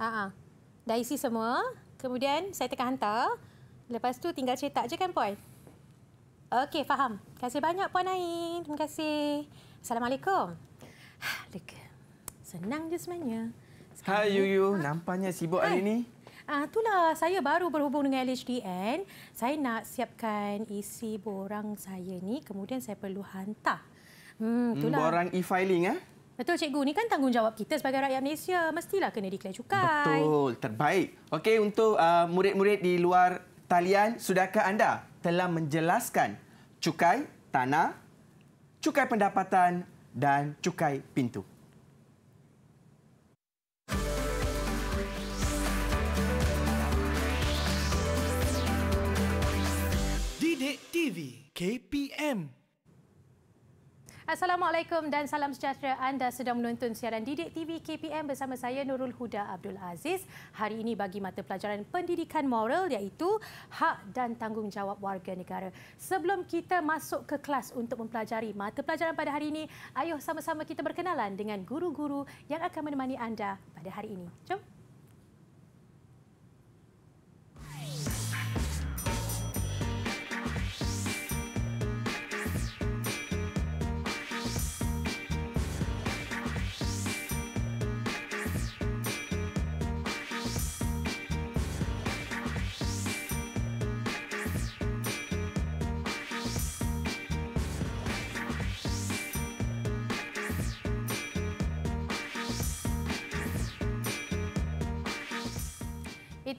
Ha-ha. Ah. Dah isi semua. Kemudian saya tekan hantar. Lepas tu tinggal cetak je kan Puan? Okey, faham. Terima kasih banyak Puan Ain. Terima kasih. Assalamualaikum. Ah, Lega. Senang je sebenarnya. Sekarang Hai, yuyu Ha? Nampaknya sibuk hari ini. Ah, itulah. Saya baru berhubung dengan LHDN. Saya nak siapkan isi borang saya ni. Kemudian saya perlu hantar. Hmm, hmm itulah. Borang e-filing, eh? Betul cikgu, ni kan tanggungjawab kita sebagai rakyat Malaysia, mestilah kena dikelar cukai. Betul, terbaik. Okey, untuk uh, murid-murid uh, di luar talian, sudahkah anda telah menjelaskan cukai tanah, cukai pendapatan dan cukai pintu? TV KPM Assalamualaikum dan salam sejahtera. Anda sedang menonton siaran Didik TV KPM bersama saya Nurul Huda Abdul Aziz. Hari ini bagi mata pelajaran pendidikan moral iaitu hak dan tanggungjawab warga negara. Sebelum kita masuk ke kelas untuk mempelajari mata pelajaran pada hari ini, ayuh sama-sama kita berkenalan dengan guru-guru yang akan menemani anda pada hari ini. Jom.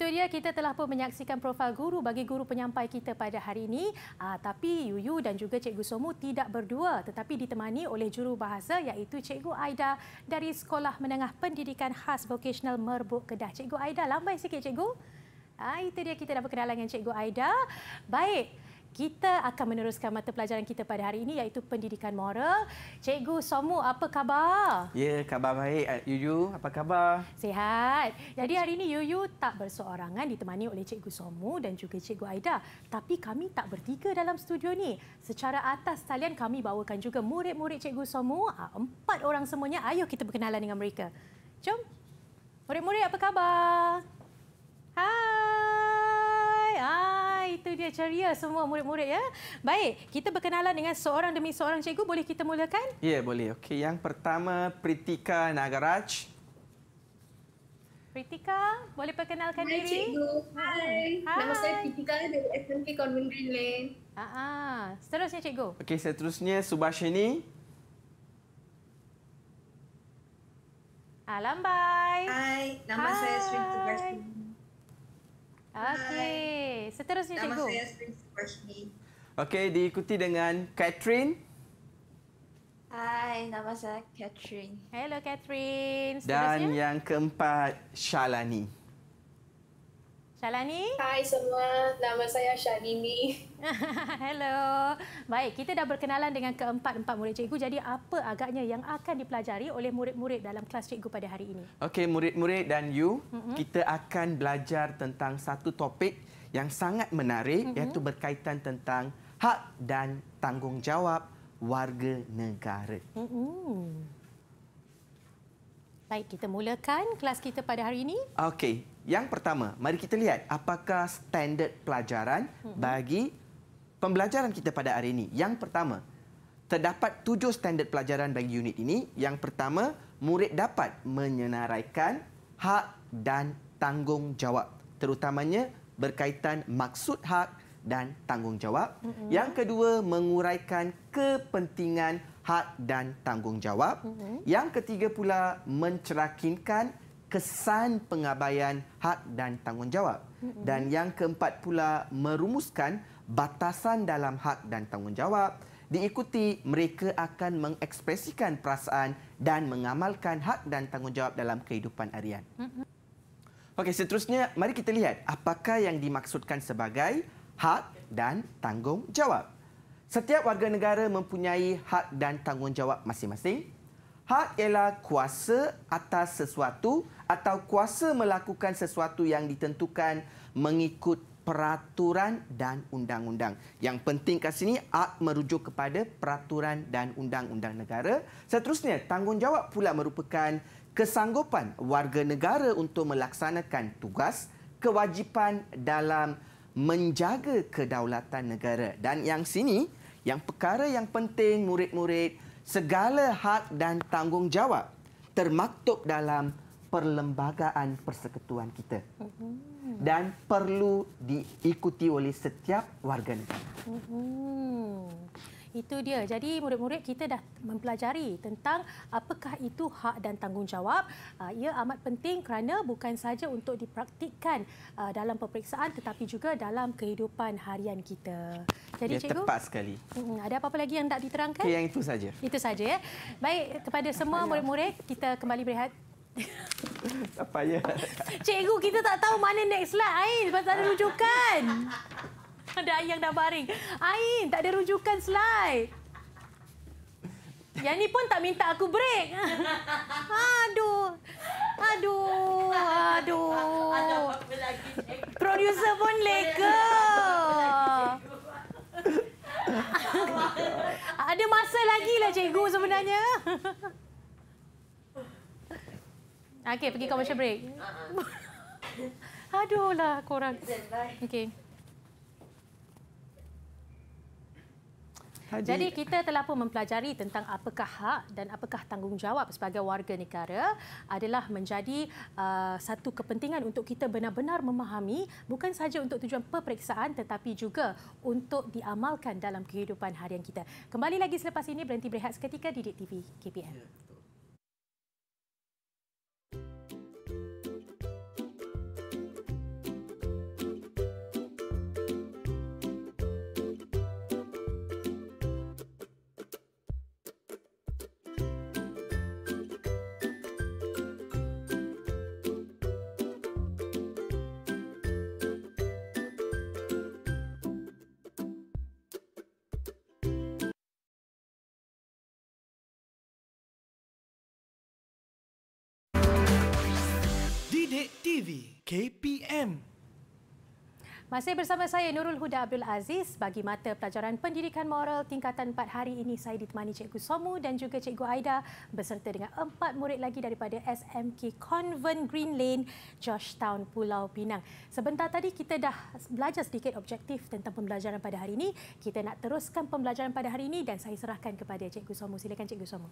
itu dia kita telah pun menyaksikan profil guru bagi guru penyampai kita pada hari ini. Uh, tapi Yuyu dan juga Cikgu Somu tidak berdua tetapi ditemani oleh juru bahasa iaitu Cikgu Aida dari Sekolah Menengah Pendidikan Khas Vocational Merbuk Kedah. Cikgu Aida lambai sikit Cikgu. Uh, itu dia kita dah berkenalan dengan Cikgu Aida. Baik kita akan meneruskan mata pelajaran kita pada hari ini iaitu pendidikan moral. Cikgu Somu, apa khabar? Ya, khabar baik. Yuyu, eh, apa khabar? Sihat. Jadi hari ini Yuyu tak berseorangan ditemani oleh Cikgu Somu dan juga Cikgu Aida. Tapi kami tak bertiga dalam studio ni. Secara atas talian kami bawakan juga murid-murid Cikgu Somu. Ah, empat orang semuanya. Ayuh kita berkenalan dengan mereka. Jom. Murid-murid, apa khabar? Hai. Hai itu dia ceria semua murid-murid ya. Baik, kita berkenalan dengan seorang demi seorang cikgu. Boleh kita mulakan? Ya, boleh. Okey, yang pertama Pritika Nagaraj. Pritika, boleh perkenalkan Hai, diri? Cikgu. Hai Hai. Nama saya Pritika dari SMP Convent Green Lane. Ah, ah. Seterusnya cikgu. Okey, seterusnya Subhashini. Alam, ah, bye. Hai, nama Hai. saya Sri Subhashini. Okey. Seterusnya Nama cikgu. Okey, diikuti dengan Catherine. Hai, nama saya Catherine. Hello Catherine. Dan yang keempat, Shalani. Shalani? Hai semua, nama saya Shalini. Hello. Baik, kita dah berkenalan dengan keempat-empat murid cikgu. Jadi apa agaknya yang akan dipelajari oleh murid-murid dalam kelas cikgu pada hari ini? Okey, murid-murid dan you, mm -hmm. kita akan belajar tentang satu topik mm yang sangat menarik mm-hmm. iaitu berkaitan tentang hak dan tanggungjawab warga negara. Mm-hmm. Baik, kita mulakan kelas kita pada hari ini. Okey, yang pertama, mari kita lihat apakah standard pelajaran mm-hmm. bagi pembelajaran kita pada hari ini. Yang pertama, terdapat tujuh standard pelajaran bagi unit ini. Yang pertama, murid dapat menyenaraikan hak dan tanggungjawab terutamanya berkaitan maksud hak dan tanggungjawab. Mm -hmm. Yang kedua, menguraikan kepentingan hak dan tanggungjawab. Mm -hmm. Yang ketiga pula, mencerakinkan kesan pengabaian hak dan tanggungjawab. Mm -hmm. Dan yang keempat pula, merumuskan batasan dalam hak dan tanggungjawab. Diikuti, mereka akan mengekspresikan perasaan dan mengamalkan hak dan tanggungjawab dalam kehidupan harian. Mm -hmm. Okey, seterusnya mari kita lihat apakah yang dimaksudkan sebagai hak dan tanggungjawab. Setiap warga negara mempunyai hak dan tanggungjawab masing-masing. Hak ialah kuasa atas sesuatu atau kuasa melakukan sesuatu yang ditentukan mengikut peraturan dan undang-undang. Yang penting kat sini, hak merujuk kepada peraturan dan undang-undang negara. Seterusnya, tanggungjawab pula merupakan kesanggupan warga negara untuk melaksanakan tugas kewajipan dalam menjaga kedaulatan negara. Dan yang sini, yang perkara yang penting murid-murid, segala hak dan tanggungjawab termaktub dalam perlembagaan persekutuan kita. Mm-hmm. Dan perlu diikuti oleh setiap warga negara. Mm-hmm. Itu dia. Jadi murid-murid kita dah mempelajari tentang apakah itu hak dan tanggungjawab. Ah, ia amat penting kerana bukan saja untuk dipraktikkan ah, dalam peperiksaan tetapi juga dalam kehidupan harian kita. Jadi ya, cikgu, tepat sekali. Ada apa-apa lagi yang tak diterangkan? Yang itu saja. Itu saja ya. Baik, kepada semua murid-murid kita kembali berehat. Apa ya? Cikgu kita tak tahu mana next slide air sebab tak ada rujukan. Ada yang dah baring. Ain, tak ada rujukan selai. Yang ni pun tak minta aku break. Aduh. Aduh. Aduh. Producer pun leka. Ada masa lagi lah cikgu sebenarnya. Okey, pergi commercial break. Aduh lah korang. Okey. Haji. Jadi kita telah pun mempelajari tentang apakah hak dan apakah tanggungjawab sebagai warga negara adalah menjadi uh, satu kepentingan untuk kita benar-benar memahami bukan sahaja untuk tujuan peperiksaan tetapi juga untuk diamalkan dalam kehidupan harian kita. Kembali lagi selepas ini berhenti berehat seketika di DTV KPM. Ya, KPM. Masih bersama saya Nurul Huda Abdul Aziz bagi mata pelajaran pendidikan moral tingkatan 4 hari ini saya ditemani Cikgu Somu dan juga Cikgu Aida berserta dengan empat murid lagi daripada SMK Convent Green Lane Georgetown Pulau Pinang. Sebentar tadi kita dah belajar sedikit objektif tentang pembelajaran pada hari ini. Kita nak teruskan pembelajaran pada hari ini dan saya serahkan kepada Cikgu Somu. Silakan Cikgu Somu.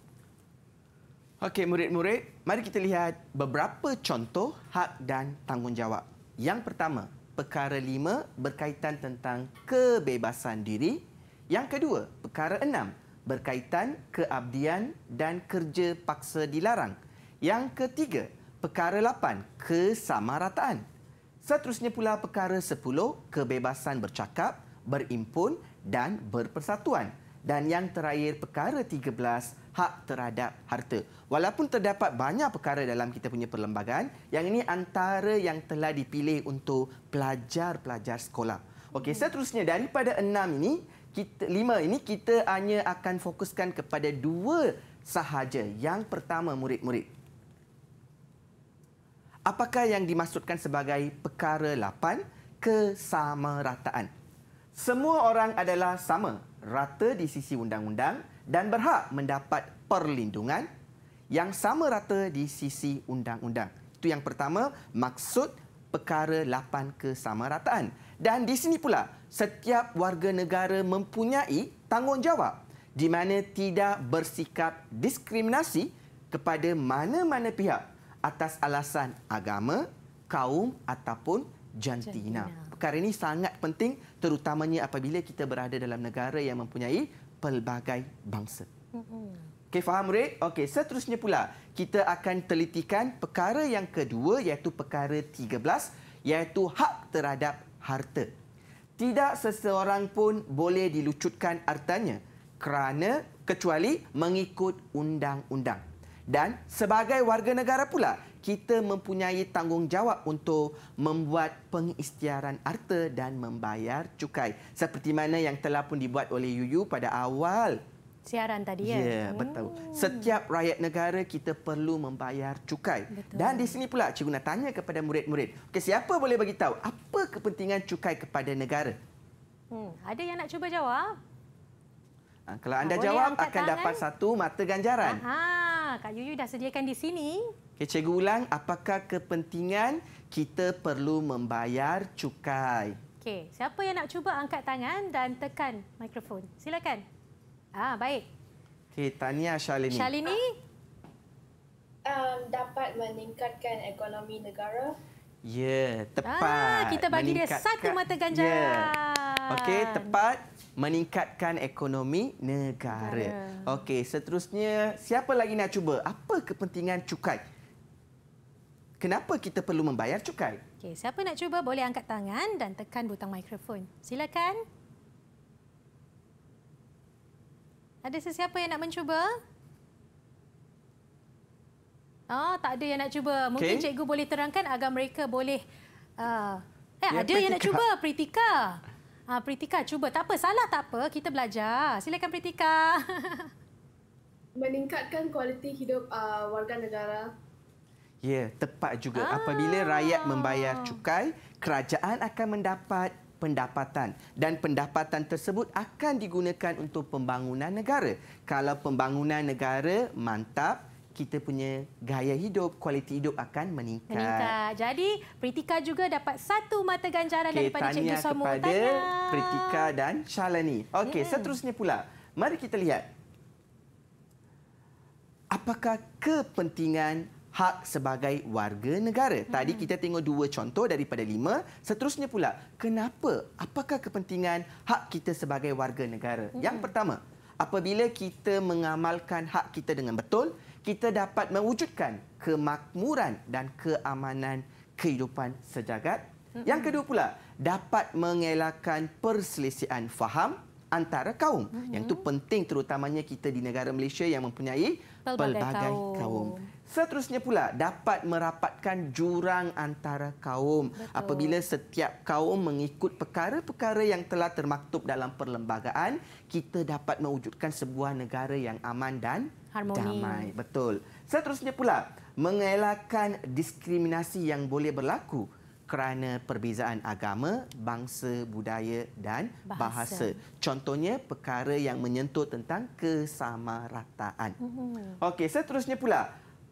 Okey, murid-murid, mari kita lihat beberapa contoh hak dan tanggungjawab. Yang pertama, perkara lima berkaitan tentang kebebasan diri. Yang kedua, perkara enam berkaitan keabdian dan kerja paksa dilarang. Yang ketiga, perkara lapan kesamarataan. Seterusnya pula perkara sepuluh kebebasan bercakap, berimpun dan berpersatuan. Dan yang terakhir perkara tiga belas hak terhadap harta. Walaupun terdapat banyak perkara dalam kita punya perlembagaan, yang ini antara yang telah dipilih untuk pelajar-pelajar sekolah. Okey, hmm. seterusnya daripada enam ini, kita, lima ini kita hanya akan fokuskan kepada dua sahaja. Yang pertama murid-murid. Apakah yang dimaksudkan sebagai perkara lapan? Kesamarataan. Semua orang adalah sama, rata di sisi undang-undang dan berhak mendapat perlindungan yang sama rata di sisi undang-undang. Itu yang pertama, maksud perkara 8 kesamarataan. Dan di sini pula, setiap warga negara mempunyai tanggungjawab di mana tidak bersikap diskriminasi kepada mana-mana pihak atas alasan agama, kaum ataupun jantina. Perkara ini sangat penting terutamanya apabila kita berada dalam negara yang mempunyai pelbagai bangsa. Okey, faham, Rik? Okey, seterusnya pula, kita akan telitikan perkara yang kedua iaitu perkara 13 iaitu hak terhadap harta. Tidak seseorang pun boleh dilucutkan hartanya kerana kecuali mengikut undang-undang. Dan sebagai warga negara pula, kita mempunyai tanggungjawab untuk membuat pengisytiharan harta dan membayar cukai seperti mana yang telah pun dibuat oleh Yuyu pada awal siaran tadi ya. Ya, betul. Hmm. Setiap rakyat negara kita perlu membayar cukai. Betul. Dan di sini pula cikgu nak tanya kepada murid-murid. Okay siapa boleh bagi tahu apa kepentingan cukai kepada negara? Hmm, ada yang nak cuba jawab? Ah, kalau anda Boleh jawab, akan tangan. dapat satu mata ganjaran. Aha, Kak Yuyu dah sediakan di sini. Okay, cikgu ulang, apakah kepentingan kita perlu membayar cukai? Okay, siapa yang nak cuba angkat tangan dan tekan mikrofon? Silakan. Ah, Baik. Okay, Tania Shalini. Shalini? Ah. Um, dapat meningkatkan ekonomi negara Ya, yeah, tepat. Ah, kita bagi dia satu mata ganjaran. Yeah. Okey, tepat. Meningkatkan ekonomi negara. Okey, seterusnya, siapa lagi nak cuba? Apa kepentingan cukai? Kenapa kita perlu membayar cukai? Okey, siapa nak cuba boleh angkat tangan dan tekan butang mikrofon. Silakan. Ada sesiapa yang nak mencuba? Ah, tak ada yang nak cuba. Mungkin okay. cikgu boleh terangkan agar mereka boleh uh, eh yeah, ada Pritika. yang nak cuba Pritika. Ah, Pritika cuba. Tak apa, salah tak apa. Kita belajar. Silakan Pritika. Meningkatkan kualiti hidup uh, warga negara. Ya, tepat juga. Ah. Apabila rakyat membayar cukai, kerajaan akan mendapat pendapatan dan pendapatan tersebut akan digunakan untuk pembangunan negara. Kalau pembangunan negara mantap, kita punya gaya hidup, kualiti hidup akan meningkat. meningkat. Jadi, Pritika juga dapat satu mata ganjaran okay, daripada Cikgu Suamu. Tanya kepada Pritika dan Shalani. Okey, yeah. Hmm. seterusnya pula, mari kita lihat. Apakah kepentingan hak sebagai warga negara? Hmm. Tadi kita tengok dua contoh daripada lima. Seterusnya pula, kenapa? Apakah kepentingan hak kita sebagai warga negara? Yang hmm. pertama, apabila kita mengamalkan hak kita dengan betul, kita dapat mewujudkan kemakmuran dan keamanan kehidupan sejagat. Yang kedua pula, dapat mengelakkan perselisihan faham antara kaum. Mm-hmm. Yang itu penting terutamanya kita di negara Malaysia yang mempunyai pelbagai kaum. Seterusnya pula, dapat merapatkan jurang antara kaum Betul. apabila setiap kaum mengikut perkara-perkara yang telah termaktub dalam perlembagaan, kita dapat mewujudkan sebuah negara yang aman dan harmoni. Damai, betul. Seterusnya pula, mengelakkan diskriminasi yang boleh berlaku kerana perbezaan agama, bangsa, budaya dan bahasa. bahasa. Contohnya perkara yang menyentuh tentang kesamarataan. Mm -hmm. Okey, seterusnya pula,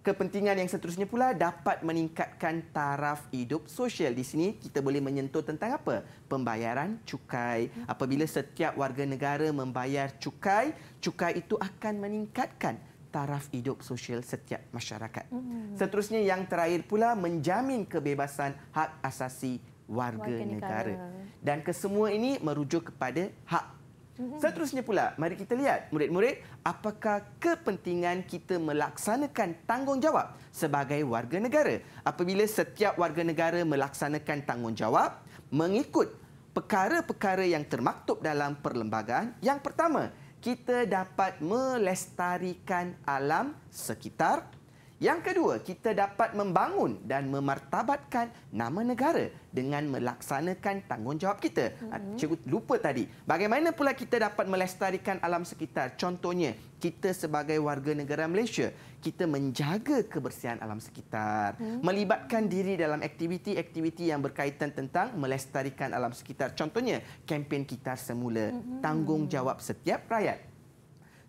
kepentingan yang seterusnya pula dapat meningkatkan taraf hidup sosial. Di sini kita boleh menyentuh tentang apa? Pembayaran cukai. Apabila setiap warga negara membayar cukai, cukai itu akan meningkatkan taraf hidup sosial setiap masyarakat. Hmm. Seterusnya yang terakhir pula menjamin kebebasan hak asasi warga, warga negara. negara. Dan kesemua ini merujuk kepada hak Mm-hmm. Seterusnya pula, mari kita lihat murid-murid apakah kepentingan kita melaksanakan tanggungjawab sebagai warga negara. Apabila setiap warga negara melaksanakan tanggungjawab mengikut perkara-perkara yang termaktub dalam perlembagaan. Yang pertama, kita dapat melestarikan alam sekitar yang kedua, kita dapat membangun dan memartabatkan nama negara dengan melaksanakan tanggungjawab kita. Ah, hmm. Cikgu lupa tadi. Bagaimana pula kita dapat melestarikan alam sekitar? Contohnya, kita sebagai warga negara Malaysia, kita menjaga kebersihan alam sekitar, hmm. melibatkan diri dalam aktiviti-aktiviti yang berkaitan tentang melestarikan alam sekitar. Contohnya, kempen kita semula, hmm. tanggungjawab setiap rakyat.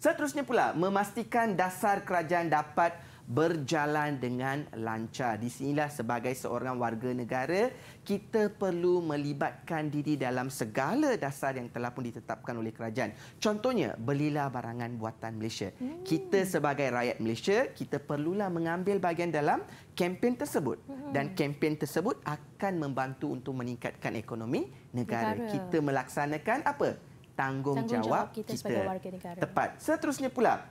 Seterusnya pula, memastikan dasar kerajaan dapat berjalan dengan lancar. Di sinilah sebagai seorang warga negara, kita perlu melibatkan diri dalam segala dasar yang telah pun ditetapkan oleh kerajaan. Contohnya, belilah barangan buatan Malaysia. Hmm. Kita sebagai rakyat Malaysia, kita perlulah mengambil bahagian dalam kempen tersebut. Hmm. Dan kempen tersebut akan membantu untuk meningkatkan ekonomi negara. negara. Kita melaksanakan apa? Tanggungjawab, Tanggungjawab kita, kita sebagai warga negara. Tepat. Seterusnya pula,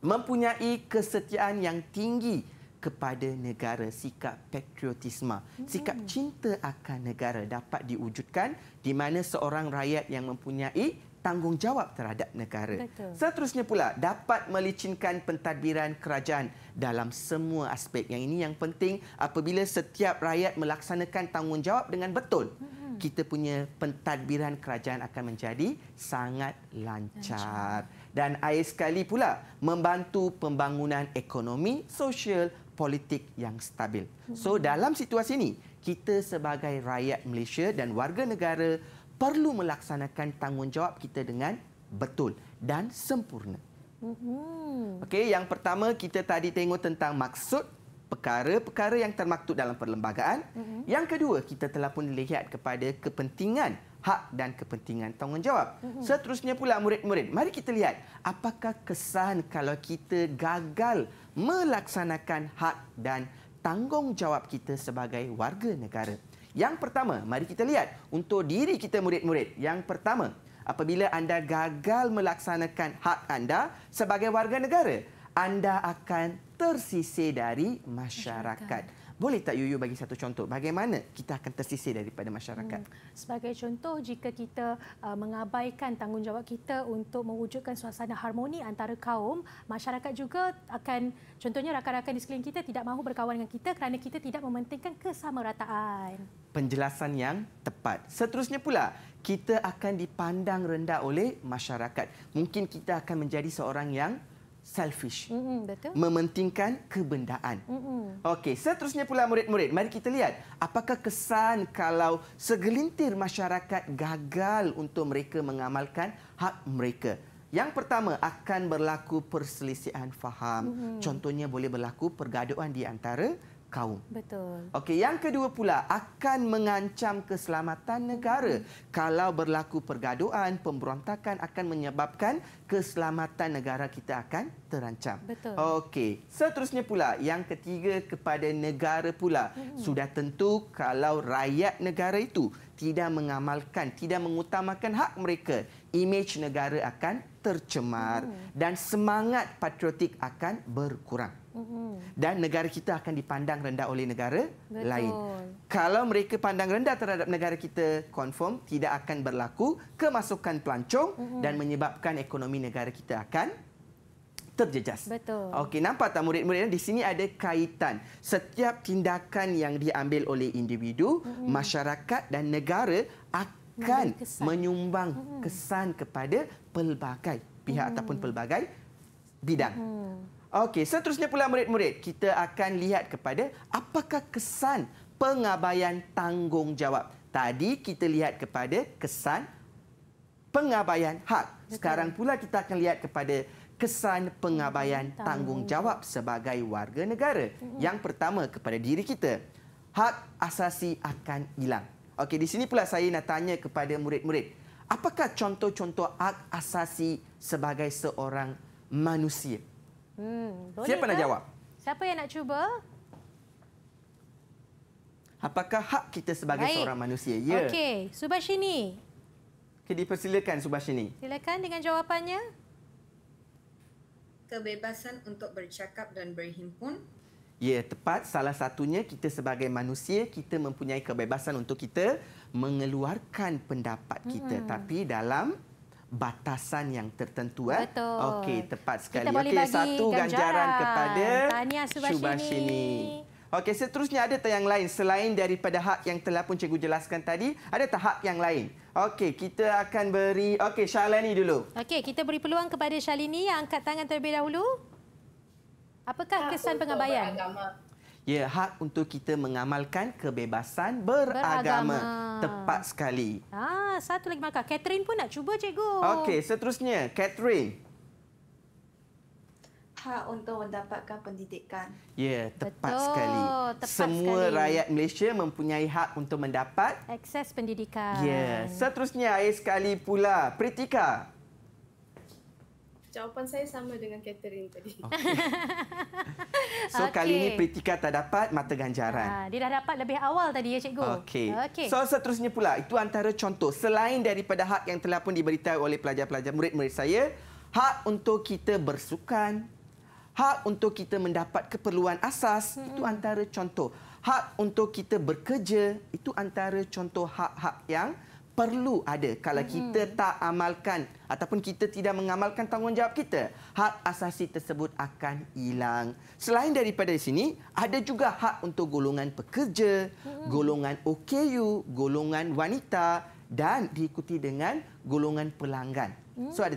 mempunyai kesetiaan yang tinggi kepada negara sikap patriotisma sikap hmm. cinta akan negara dapat diwujudkan di mana seorang rakyat yang mempunyai tanggungjawab terhadap negara Betul. seterusnya pula dapat melicinkan pentadbiran kerajaan dalam semua aspek yang ini yang penting apabila setiap rakyat melaksanakan tanggungjawab dengan betul hmm. kita punya pentadbiran kerajaan akan menjadi sangat lancar, lancar dan air sekali pula membantu pembangunan ekonomi, sosial, politik yang stabil. So dalam situasi ini, kita sebagai rakyat Malaysia dan warga negara perlu melaksanakan tanggungjawab kita dengan betul dan sempurna. Mm-hmm. Okey, yang pertama kita tadi tengok tentang maksud perkara-perkara yang termaktub dalam perlembagaan. Mm-hmm. Yang kedua, kita telah pun lihat kepada kepentingan hak dan kepentingan tanggungjawab. Mm-hmm. Seterusnya pula murid-murid, mari kita lihat apakah kesan kalau kita gagal melaksanakan hak dan tanggungjawab kita sebagai warga negara. Yang pertama, mari kita lihat untuk diri kita murid-murid. Yang pertama, apabila anda gagal melaksanakan hak anda sebagai warga negara, anda akan tersisih dari masyarakat. masyarakat. Boleh tak Yuyu bagi satu contoh bagaimana kita akan tersisih daripada masyarakat? Hmm. Sebagai contoh jika kita uh, mengabaikan tanggungjawab kita untuk mewujudkan suasana harmoni antara kaum, masyarakat juga akan contohnya rakan-rakan di sekeliling kita tidak mahu berkawan dengan kita kerana kita tidak mementingkan kesamarataan. Penjelasan yang tepat. Seterusnya pula, kita akan dipandang rendah oleh masyarakat. Mungkin kita akan menjadi seorang yang selfish. Mm -hmm, betul. Mementingkan kebendaan. Mm -hmm. Okey, seterusnya pula murid-murid, mari kita lihat apakah kesan kalau segelintir masyarakat gagal untuk mereka mengamalkan hak mereka. Yang pertama akan berlaku perselisihan faham. Mm -hmm. Contohnya boleh berlaku pergaduhan di antara kaum. Betul. Okey, yang kedua pula akan mengancam keselamatan negara. Hmm. Kalau berlaku pergaduhan, pemberontakan akan menyebabkan keselamatan negara kita akan terancam. Betul. Okey, seterusnya pula yang ketiga kepada negara pula. Hmm. Sudah tentu kalau rakyat negara itu tidak mengamalkan, tidak mengutamakan hak mereka, imej negara akan tercemar hmm. dan semangat patriotik akan berkurang. Dan negara kita akan dipandang rendah oleh negara Betul. lain. Kalau mereka pandang rendah terhadap negara kita, confirm tidak akan berlaku kemasukan pelancong dan menyebabkan ekonomi negara kita akan terjejas. Betul. Okey, nampak tak murid-murid di sini ada kaitan. Setiap tindakan yang diambil oleh individu, Mm-mm. masyarakat dan negara akan kesan. menyumbang Mm-mm. kesan kepada pelbagai pihak Mm-mm. ataupun pelbagai bidang. Mm-mm. Okey, seterusnya pula murid-murid, kita akan lihat kepada apakah kesan pengabaian tanggungjawab. Tadi kita lihat kepada kesan pengabaian hak. Sekarang pula kita akan lihat kepada kesan pengabaian tanggungjawab sebagai warga negara. Yang pertama kepada diri kita, hak asasi akan hilang. Okey, di sini pula saya nak tanya kepada murid-murid. Apakah contoh-contoh hak asasi sebagai seorang manusia? Hmm, Siapa nak jawab? Siapa yang nak cuba? Apakah hak kita sebagai Baik. seorang manusia? Ya. Okey, Subhashini. Okey, dipersilakan Subhashini. Silakan dengan jawapannya. Kebebasan untuk bercakap dan berhimpun. Ya, tepat. Salah satunya kita sebagai manusia, kita mempunyai kebebasan untuk kita mengeluarkan pendapat kita. Hmm. Tapi dalam batasan yang tertentu. Eh? Okey, tepat sekali. Kita boleh okay, bagi satu ganjaran, ganjaran kepada Tania Subashini. Subashini. Okey, seterusnya ada yang lain selain daripada hak yang telah pun cikgu jelaskan tadi, ada tak hak yang lain? Okey, kita akan beri okey Shalini dulu. Okey, kita beri peluang kepada Shalini yang angkat tangan terlebih dahulu. Apakah kesan pengabaian? Aku Ya, hak untuk kita mengamalkan kebebasan beragama. beragama. Tepat sekali. Ah, satu lagi markah. Catherine pun nak cuba, cikgu. Okey, seterusnya. Catherine. Hak untuk mendapatkan pendidikan. Ya, tepat Betul. sekali. Tepat Semua sekali. rakyat Malaysia mempunyai hak untuk mendapat... Akses pendidikan. Ya, seterusnya. Air sekali pula. Pritika. Pritika. Jawapan saya sama dengan Catherine tadi. Okay. So okay. kali ini Pritika tak dapat mata ganjaran. Ha, dia dah dapat lebih awal tadi ya cikgu. Okey. Okay. So seterusnya pula itu antara contoh selain daripada hak yang telah pun diberitahu oleh pelajar-pelajar murid-murid saya, hak untuk kita bersukan, hak untuk kita mendapat keperluan asas hmm. itu antara contoh. Hak untuk kita bekerja itu antara contoh hak-hak yang perlu ada kalau hmm. kita tak amalkan ataupun kita tidak mengamalkan tanggungjawab kita hak asasi tersebut akan hilang selain daripada sini ada juga hak untuk golongan pekerja hmm. golongan OKU golongan wanita dan diikuti dengan golongan pelanggan so ada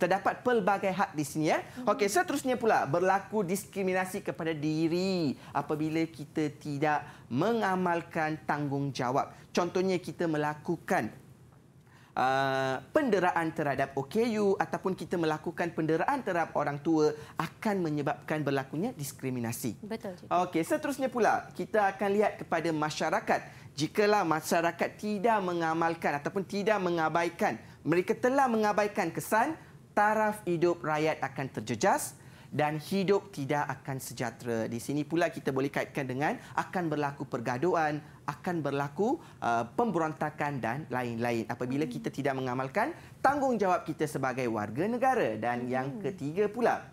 terdapat pelbagai hak di sini ya. Okey, seterusnya pula berlaku diskriminasi kepada diri apabila kita tidak mengamalkan tanggungjawab. Contohnya kita melakukan Uh, penderaan terhadap OKU ataupun kita melakukan penderaan terhadap orang tua akan menyebabkan berlakunya diskriminasi. Betul. Okey, seterusnya pula kita akan lihat kepada masyarakat. Jikalau masyarakat tidak mengamalkan ataupun tidak mengabaikan mereka telah mengabaikan kesan taraf hidup rakyat akan terjejas dan hidup tidak akan sejahtera. Di sini pula kita boleh kaitkan dengan akan berlaku pergaduhan, akan berlaku uh, pemberontakan dan lain-lain apabila hmm. kita tidak mengamalkan tanggungjawab kita sebagai warga negara. Dan hmm. yang ketiga pula,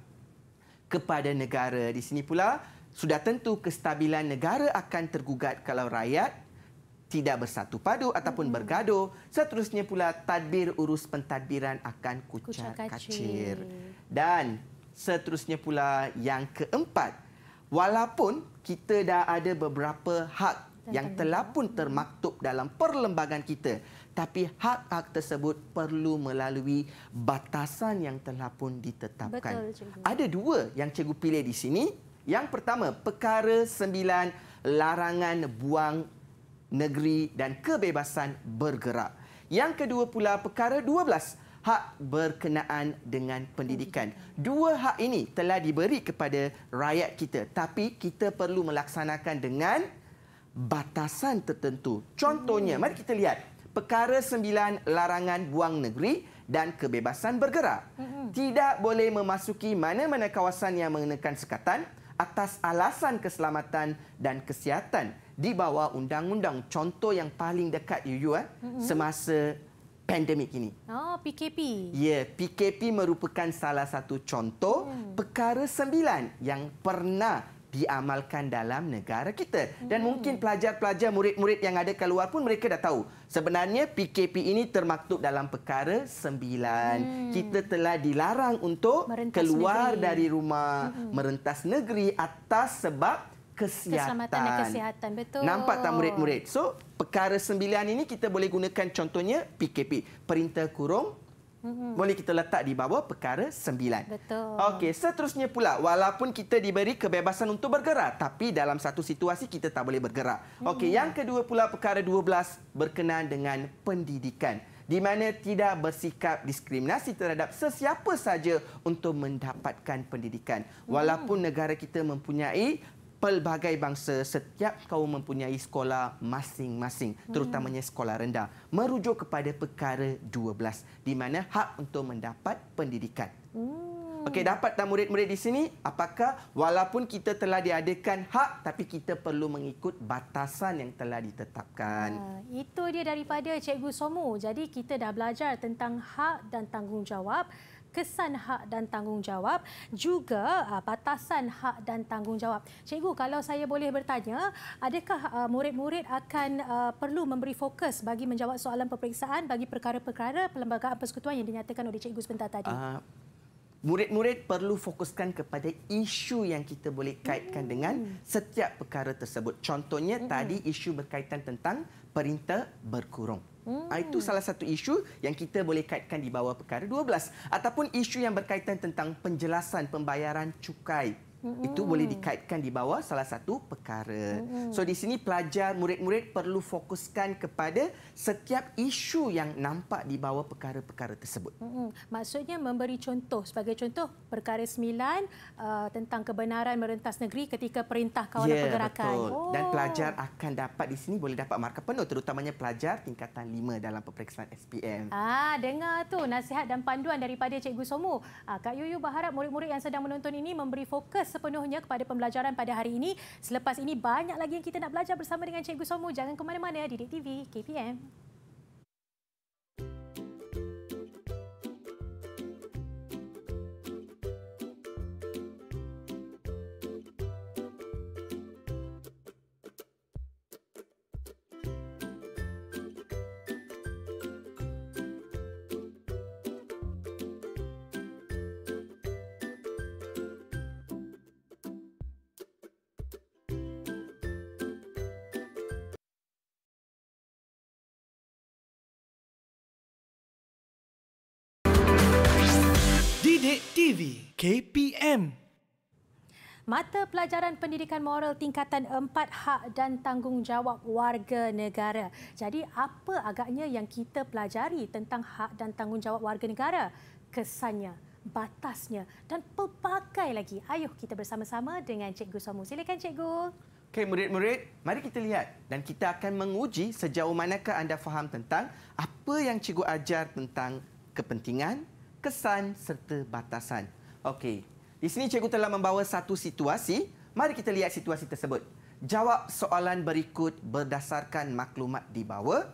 kepada negara. Di sini pula, sudah tentu kestabilan negara akan tergugat kalau rakyat tidak bersatu padu ataupun bergaduh. Seterusnya pula tadbir urus pentadbiran akan kucar kacir. Dan seterusnya pula yang keempat, walaupun kita dah ada beberapa hak yang telah pun termaktub dalam perlembagaan kita, tapi hak-hak tersebut perlu melalui batasan yang telah pun ditetapkan. Ada dua yang cikgu pilih di sini. Yang pertama, perkara sembilan larangan buang negeri dan kebebasan bergerak. Yang kedua pula perkara 12, hak berkenaan dengan pendidikan. Dua hak ini telah diberi kepada rakyat kita tapi kita perlu melaksanakan dengan batasan tertentu. Contohnya, mari kita lihat perkara 9 larangan buang negeri dan kebebasan bergerak. Tidak boleh memasuki mana-mana kawasan yang mengenakan sekatan atas alasan keselamatan dan kesihatan di bawah undang-undang. Contoh yang paling dekat you eh, semasa pandemik ini. Oh, PKP. Ya, PKP merupakan salah satu contoh hmm. perkara sembilan yang pernah diamalkan dalam negara kita. Dan hmm. mungkin pelajar-pelajar, murid-murid yang ada keluar pun mereka dah tahu. Sebenarnya PKP ini termaktub dalam perkara sembilan. Hmm. Kita telah dilarang untuk merentas keluar negeri. dari rumah, hmm. merentas negeri atas sebab kesihatan. Keselamatan dan kesihatan, betul. Nampak tak murid-murid? So, perkara sembilan ini kita boleh gunakan contohnya PKP. Perintah kurung mm-hmm. boleh kita letak di bawah perkara sembilan. Betul. Okey, seterusnya pula, walaupun kita diberi kebebasan untuk bergerak, tapi dalam satu situasi kita tak boleh bergerak. Mm-hmm. Okey, mm. yang kedua pula perkara dua belas berkenaan dengan pendidikan di mana tidak bersikap diskriminasi terhadap sesiapa saja untuk mendapatkan pendidikan mm-hmm. walaupun negara kita mempunyai pelbagai bangsa setiap kaum mempunyai sekolah masing-masing hmm. terutamanya sekolah rendah merujuk kepada perkara 12 di mana hak untuk mendapat pendidikan hmm. Okey dapat tak murid-murid di sini apakah walaupun kita telah diadakan hak tapi kita perlu mengikut batasan yang telah ditetapkan. Ha, itu dia daripada Cikgu Somu. Jadi kita dah belajar tentang hak dan tanggungjawab kesan hak dan tanggungjawab juga uh, batasan hak dan tanggungjawab. Cikgu kalau saya boleh bertanya, adakah uh, murid-murid akan uh, perlu memberi fokus bagi menjawab soalan peperiksaan bagi perkara-perkara perlembagaan persekutuan yang dinyatakan oleh cikgu sebentar tadi? Uh, murid-murid perlu fokuskan kepada isu yang kita boleh kaitkan hmm. dengan setiap perkara tersebut. Contohnya hmm. tadi isu berkaitan tentang perintah berkurung. Hmm. Ah, itu salah satu isu yang kita boleh kaitkan di bawah perkara 12. Ataupun isu yang berkaitan tentang penjelasan pembayaran cukai hmm Itu boleh dikaitkan di bawah salah satu perkara. Mm-hmm. So di sini pelajar, murid-murid perlu fokuskan kepada setiap isu yang nampak di bawah perkara-perkara tersebut. Mm-hmm. Maksudnya memberi contoh. Sebagai contoh, perkara 9 uh, tentang kebenaran merentas negeri ketika perintah kawalan yeah, pergerakan. Betul. Oh. Dan pelajar akan dapat di sini boleh dapat markah penuh terutamanya pelajar tingkatan 5 dalam peperiksaan SPM. Ah, dengar tu nasihat dan panduan daripada Cikgu Somo. Ah, Kak Yuyu berharap murid-murid yang sedang menonton ini memberi fokus sepenuhnya kepada pembelajaran pada hari ini. Selepas ini banyak lagi yang kita nak belajar bersama dengan Cikgu Somu. Jangan ke mana-mana Didik TV KPM. Update TV KPM Mata pelajaran pendidikan moral tingkatan 4 hak dan tanggungjawab warga negara. Jadi apa agaknya yang kita pelajari tentang hak dan tanggungjawab warga negara? Kesannya, batasnya dan pelbagai lagi. Ayuh kita bersama-sama dengan Cikgu Somu. Silakan Cikgu. Okey, murid-murid, mari kita lihat dan kita akan menguji sejauh manakah anda faham tentang apa yang cikgu ajar tentang kepentingan, kesan serta batasan. Okey. Di sini cikgu telah membawa satu situasi. Mari kita lihat situasi tersebut. Jawab soalan berikut berdasarkan maklumat di bawah.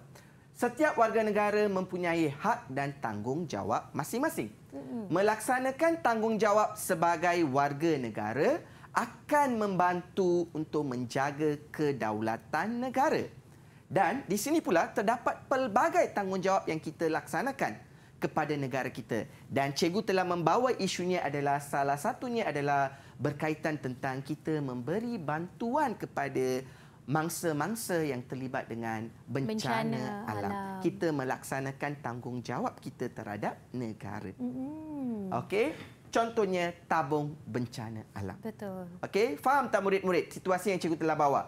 Setiap warga negara mempunyai hak dan tanggungjawab masing-masing. Melaksanakan tanggungjawab sebagai warga negara akan membantu untuk menjaga kedaulatan negara. Dan di sini pula terdapat pelbagai tanggungjawab yang kita laksanakan kepada negara kita. Dan cikgu telah membawa isunya adalah salah satunya adalah berkaitan tentang kita memberi bantuan kepada mangsa-mangsa yang terlibat dengan bencana, bencana alam. alam. Kita melaksanakan tanggungjawab kita terhadap negara. Mm-hmm. Okey? Contohnya tabung bencana alam. Betul. Okey, faham tak murid-murid situasi yang cikgu telah bawa?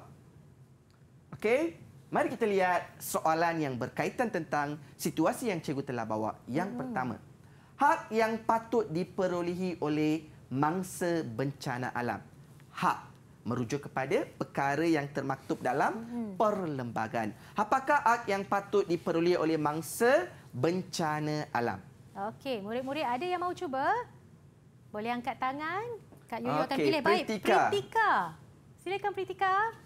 Okey? Mari kita lihat soalan yang berkaitan tentang situasi yang cikgu telah bawa. Yang hmm. pertama, hak yang patut diperolehi oleh mangsa bencana alam. Hak merujuk kepada perkara yang termaktub dalam hmm. perlembagaan. Apakah hak yang patut diperolehi oleh mangsa bencana alam? Okey, murid-murid ada yang mau cuba? Boleh angkat tangan. Kak Yuyu okay. akan pilih. Baik, Pritika. Pritika. Silakan Pritika. Pritika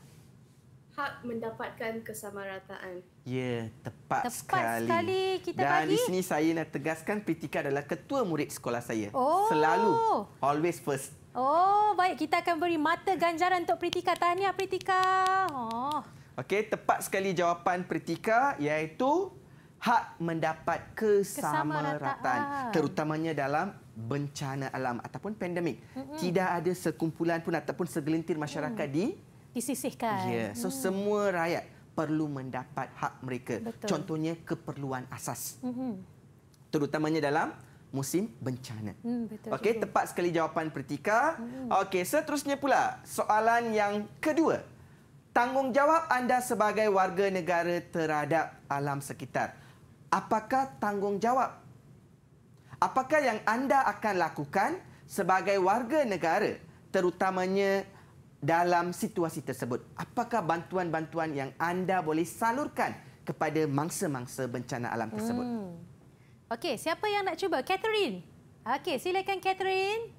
hak mendapatkan kesamarataan. Ya, tepat, tepat sekali. sekali kita Dan bagi. Dan di sini saya nak tegaskan Pritika adalah ketua murid sekolah saya. Oh. Selalu, always first. Oh, baik. Kita akan beri mata ganjaran untuk Pritika. Tahniah, Pritika. Oh. Okey, tepat sekali jawapan Pritika iaitu hak mendapat kesamarataan. kesamarataan. Terutamanya dalam bencana alam ataupun pandemik. Mm -hmm. Tidak ada sekumpulan pun ataupun segelintir masyarakat mm. di disisihkan. Ya, so hmm. semua rakyat perlu mendapat hak mereka. Betul. Contohnya keperluan asas. Hmm. Terutamanya dalam musim bencana. Hmm, betul. Okey, tepat sekali jawapan Pertika. Hmm. Okey, seterusnya pula, soalan yang kedua. Tanggungjawab anda sebagai warga negara terhadap alam sekitar. Apakah tanggungjawab? Apakah yang anda akan lakukan sebagai warga negara terutamanya dalam situasi tersebut? Apakah bantuan-bantuan yang anda boleh salurkan kepada mangsa-mangsa bencana alam tersebut? Hmm. Okey, siapa yang nak cuba? Catherine. Okey, silakan Catherine.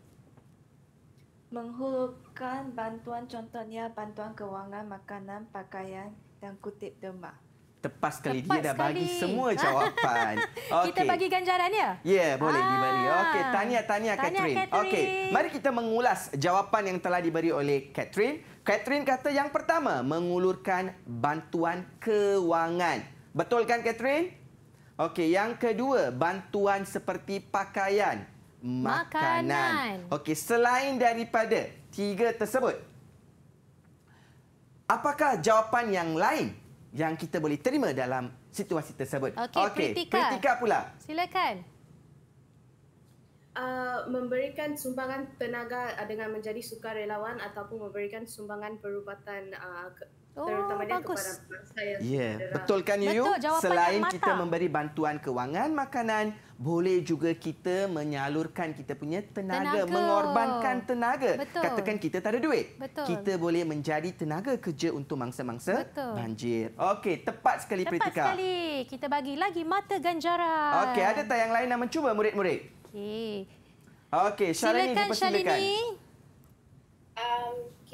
Menghulurkan bantuan contohnya bantuan kewangan, makanan, pakaian dan kutip demak. Tepat sekali Tepat dia dah sekali. bagi semua jawapan. okay. Kita bagi ganjaran ya? Ya, yeah, boleh ah. diberi. Okey, tanya-tanya Catherine. Okey, mari kita mengulas jawapan yang telah diberi oleh Catherine. Catherine kata yang pertama, mengulurkan bantuan kewangan. Betul kan Catherine? Okey, yang kedua, bantuan seperti pakaian, makanan. makanan. Okey, selain daripada tiga tersebut. Apakah jawapan yang lain? yang kita boleh terima dalam situasi tersebut. Okey, okay. Pritika. Pritika pula. Silakan. Uh, memberikan sumbangan tenaga uh, dengan menjadi sukarelawan ataupun memberikan sumbangan perubatan uh, Oh, Terutamanya bagus. kepada saya. Yeah. Betul kan, Yuyu? Selain kita memberi bantuan kewangan makanan, boleh juga kita menyalurkan kita punya tenaga, tenaga. mengorbankan tenaga. Betul. Katakan kita tak ada duit. Betul. Kita boleh menjadi tenaga kerja untuk mangsa-mangsa banjir. Okey, tepat sekali, tepat Pritika. Tepat sekali. Kita bagi lagi mata ganjaran. Okey, ada tak lain nak mencuba, murid-murid? Okey. Okey, Syarini, dipersilakan. Silakan, Syarini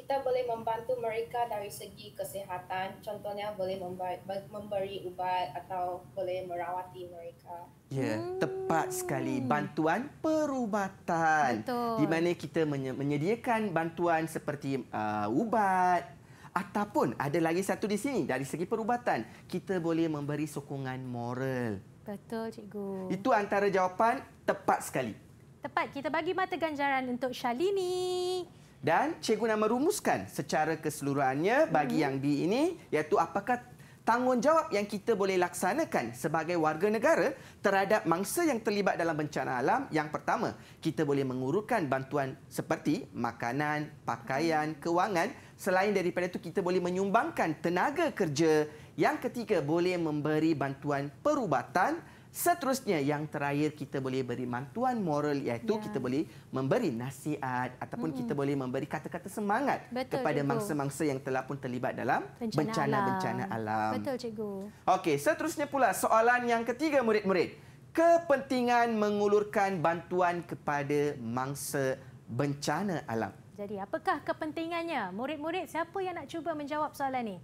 kita boleh membantu mereka dari segi kesihatan, Contohnya boleh memberi, memberi ubat atau boleh merawati mereka. Ya, tepat sekali. Hmm. Bantuan perubatan. Betul. Di mana kita menyediakan bantuan seperti uh, ubat. Ataupun ada lagi satu di sini dari segi perubatan. Kita boleh memberi sokongan moral. Betul, cikgu. Itu antara jawapan tepat sekali. Tepat. Kita bagi mata ganjaran untuk Shalini. Dan cikgu nak merumuskan secara keseluruhannya bagi hmm. yang B ini iaitu apakah tanggungjawab yang kita boleh laksanakan sebagai warga negara terhadap mangsa yang terlibat dalam bencana alam. Yang pertama, kita boleh mengurutkan bantuan seperti makanan, pakaian, kewangan. Selain daripada itu, kita boleh menyumbangkan tenaga kerja. Yang ketiga, boleh memberi bantuan perubatan. Seterusnya, yang terakhir kita boleh beri mantuan moral iaitu ya. kita boleh memberi nasihat ataupun hmm. kita boleh memberi kata-kata semangat Betul, kepada mangsa-mangsa yang telah pun terlibat dalam bencana-bencana alam. alam. Betul, Cikgu. Okey, seterusnya pula soalan yang ketiga, murid-murid. Kepentingan mengulurkan bantuan kepada mangsa bencana alam. Jadi, apakah kepentingannya? Murid-murid, siapa yang nak cuba menjawab soalan ini?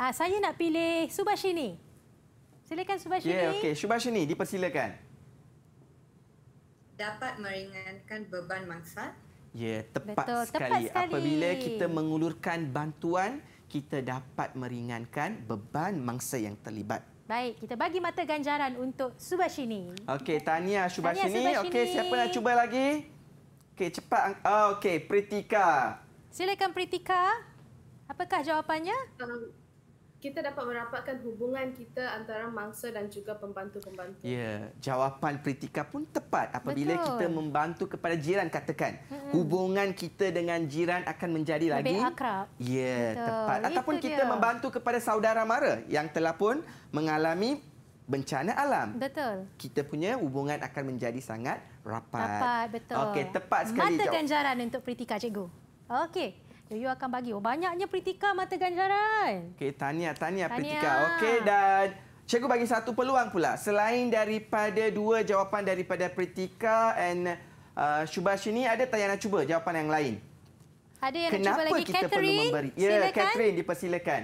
Ah, saya nak pilih Subashini. Subashini. Silakan Subhashini. Yeah, okay. Subhashini, dipersilakan. Dapat meringankan beban mangsa. Ya, yeah, tepat, tepat sekali. Apabila kita mengulurkan bantuan, kita dapat meringankan beban mangsa yang terlibat. Baik, kita bagi mata ganjaran untuk Subhashini. Okey, tahniah Subhashini. Okey, siapa nak cuba lagi? Okey, cepat. Oh, Okey, Pritika. Silakan Pritika. Apakah jawapannya? Kalau... Um, kita dapat merapatkan hubungan kita antara mangsa dan juga pembantu-pembantu. Ya, jawapan Pritika pun tepat apabila Betul. kita membantu kepada jiran katakan. Hmm. Hubungan kita dengan jiran akan menjadi Lebih lagi akrab. Ya, Betul. tepat. Ataupun Itu kita dia. membantu kepada saudara mara yang telah pun mengalami bencana alam. Betul. Kita punya hubungan akan menjadi sangat rapat. Rapat, betul. Okey, tepat sekali. Mata Jaran untuk Pritika cikgu. Okey. Yu ya, akan bagi. Oh, banyaknya Pritika mata ganjaran. Okey, tahniah, tahniah Pritika. Okey, dan cikgu bagi satu peluang pula. Selain daripada dua jawapan daripada Pritika and uh, Shubash ini, ada tanya nak cuba jawapan yang lain? Ada yang Kenapa nak cuba lagi. Kenapa kita Catherine, perlu memberi? Ya, silakan. Catherine, dipersilakan.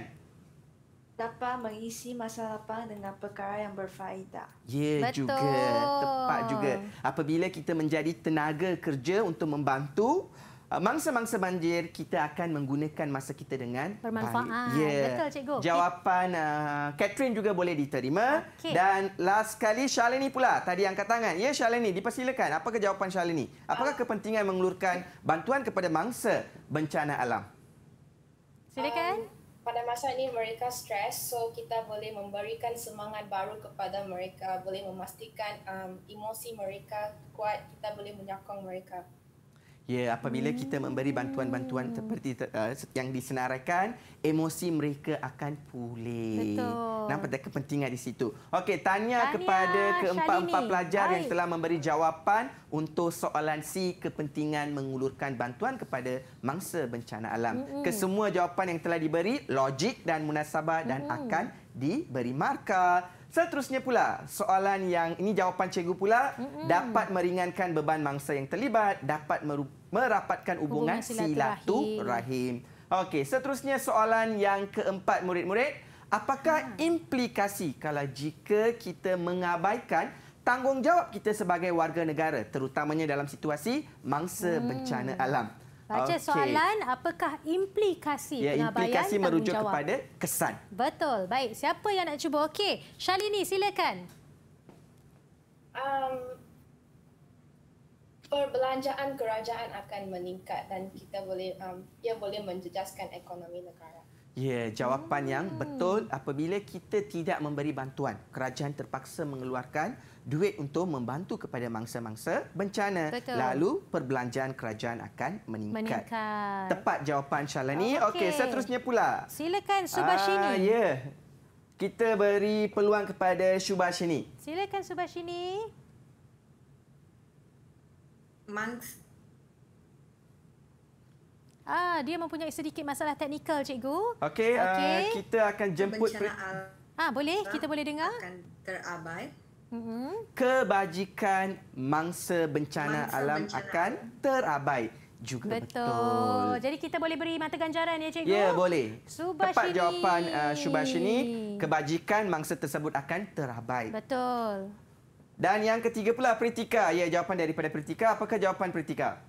Dapat mengisi masa lapang dengan perkara yang berfaedah. Ya, Betul. juga. Tepat juga. Apabila kita menjadi tenaga kerja untuk membantu... Uh, mangsa-mangsa banjir kita akan menggunakan masa kita dengan bermanfaat. Baik. Yeah. Betul cikgu. Jawapan uh, Catherine juga boleh diterima okay. dan last sekali Shalini pula tadi angkat tangan. Ya yeah, Shalini dipersilakan. Apakah jawapan Shalini? Apakah uh, kepentingan mengulurkan bantuan kepada mangsa bencana alam? Silakan. Um, pada masa ini mereka stres so kita boleh memberikan semangat baru kepada mereka, boleh memastikan um, emosi mereka kuat, kita boleh menyokong mereka. Ya, apabila hmm. kita memberi bantuan-bantuan seperti uh, yang disenaraikan, emosi mereka akan pulih. Betul. Nampak tak kepentingan di situ. Okey, tanya Tahniah kepada keempat-empat pelajar Hai. yang telah memberi jawapan untuk soalan C, kepentingan mengulurkan bantuan kepada mangsa bencana alam. Hmm. Kesemua jawapan yang telah diberi, logik dan munasabah dan akan diberi markah. Seterusnya pula, soalan yang ini jawapan cikgu pula mm -hmm. dapat meringankan beban mangsa yang terlibat, dapat merapatkan hubungan, hubungan silaturahim. Okey, seterusnya soalan yang keempat murid-murid, apakah ya. implikasi kalau jika kita mengabaikan tanggungjawab kita sebagai warga negara terutamanya dalam situasi mangsa hmm. bencana alam? Baca okay. soalan, apakah implikasi ya, pengabaian implikasi merujuk kepada kesan. Betul. Baik, siapa yang nak cuba? Okey, Shalini silakan. Um, perbelanjaan kerajaan akan meningkat dan kita boleh um, ia boleh menjejaskan ekonomi negara. Ya, jawapan hmm. yang betul apabila kita tidak memberi bantuan. Kerajaan terpaksa mengeluarkan duit untuk membantu kepada mangsa-mangsa bencana. Betul. Lalu perbelanjaan kerajaan akan meningkat. meningkat. Tepat jawapan Shalani. Oh, Okey, okay, seterusnya pula. Silakan Subhashini. Ah, ya. Kita beri peluang kepada Subhashini. Silakan Subhashini. Mangsa Ah, dia mempunyai sedikit masalah teknikal, cikgu. Okey, ah, okay. uh, kita akan jemput Ah, boleh? Kita boleh dengar? Akan terabai. Mm-hmm. Kebajikan mangsa bencana mangsa alam bencana. akan terabai. Juga betul. betul. Jadi kita boleh beri mata ganjaran ya, cikgu? Ya, boleh. Subhashini. Tepat jawapan uh, Subhashini, kebajikan mangsa tersebut akan terabai. Betul. Dan yang ketiga pula, Pritika. Ya, jawapan daripada Pritika. Apakah jawapan Pritika.